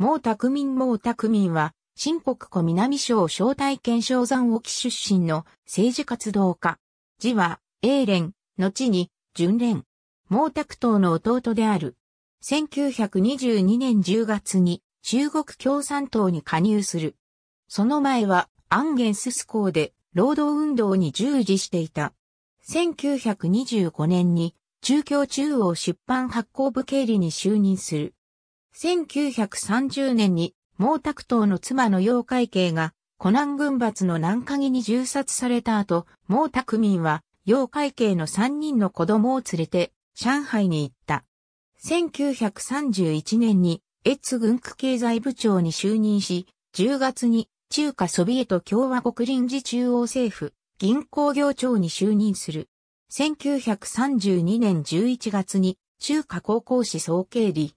毛沢民毛沢民は、新国庫南省小待県省山沖出身の政治活動家。字は、英連、後に、純連。毛沢東の弟である。1922年10月に中国共産党に加入する。その前は、アンゲンスス校で労働運動に従事していた。1925年に中共中央出版発行部経理に就任する。1930年に毛沢東の妻の楊海慶が湖南軍閥の南鍵に銃殺された後、毛沢民は楊海慶の3人の子供を連れて上海に行った。1931年に越軍区経済部長に就任し、10月に中華ソビエト共和国臨時中央政府銀行業長に就任する。1932年11月に中華高校士総経理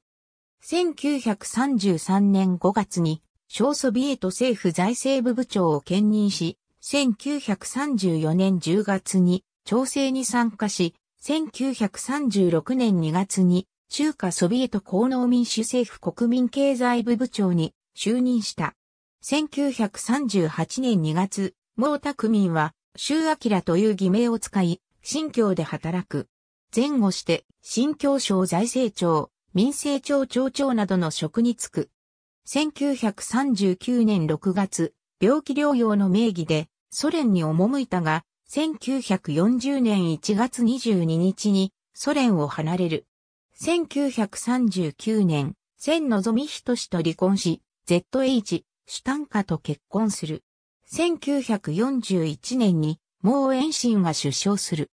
1933年5月に、小ソビエト政府財政部部長を兼任し、1934年10月に調整に参加し、1936年2月に中華ソビエト高農民主政府国民経済部部長に就任した。1938年2月、毛沢民は、周明という偽名を使い、新疆で働く。前後して、新疆省財政庁、民政庁庁長などの職に就く。1939年6月、病気療養の名義でソ連に赴いたが、1940年1月22日にソ連を離れる。1939年、千のぞみひとしと離婚し、ZH、シュタンカと結婚する。1941年に、毛延心が出生する。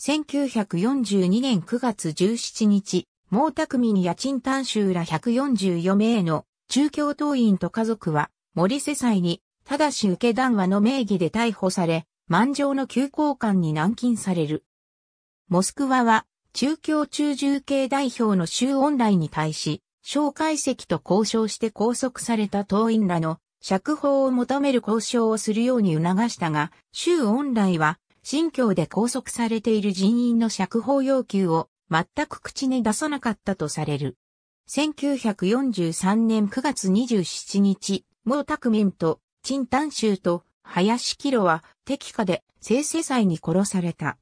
1942年9月17日、毛沢民家賃短州ら144名の中共党員と家族は森世祭に、ただし受け談話の名義で逮捕され、満場の急行官に軟禁される。モスクワは、中共中重系代表の周恩来に対し、蒋介石と交渉して拘束された党員らの釈放を求める交渉をするように促したが、周恩来は、新疆で拘束されている人員の釈放要求を全く口に出さなかったとされる。1943年9月27日、毛沢民と、陳丹州と、林キロは、敵下で、性世祭に殺された。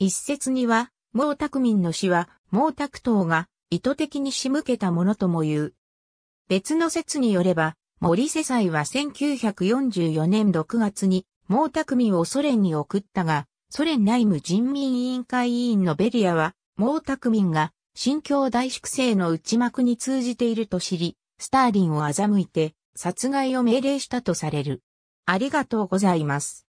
一説には、毛沢民の死は、毛沢東が、意図的に仕向けたものとも言う。別の説によれば、森世祭は1944年6月に、毛沢民をソ連に送ったが、ソ連内務人民委員会委員のベリアは、毛沢民が新疆大粛清の内幕に通じていると知り、スターリンを欺いて殺害を命令したとされる。ありがとうございます。